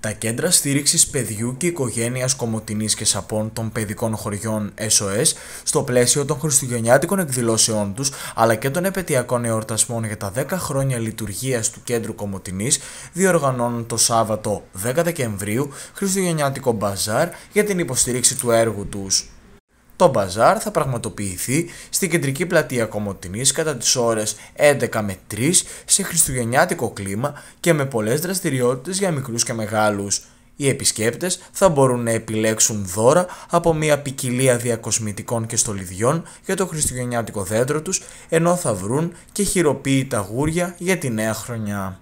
Τα κέντρα στήριξης παιδιού και οικογένειας Κομοτινή και Σαπών των παιδικών χωριών SOS στο πλαίσιο των χριστουγεννιάτικων εκδηλώσεών τους αλλά και των επαιτειακών εορτασμών για τα 10 χρόνια λειτουργίας του κέντρου Κομοτινή διοργανώνουν το Σάββατο 10 Δεκεμβρίου Χριστουγεννιάτικο μπαζάρ για την υποστήριξη του έργου τους. Το μπαζάρ θα πραγματοποιηθεί στην κεντρική πλατεία Κομωτινής κατά τις ώρες 11 με 3 σε χριστουγεννιάτικο κλίμα και με πολλές δραστηριότητες για μικρούς και μεγάλους. Οι επισκέπτες θα μπορούν να επιλέξουν δώρα από μια ποικιλία διακοσμητικών και στολιδιών για το χριστουγεννιάτικο δέντρο τους, ενώ θα βρουν και χειροποίητα γούρια για τη νέα χρονιά.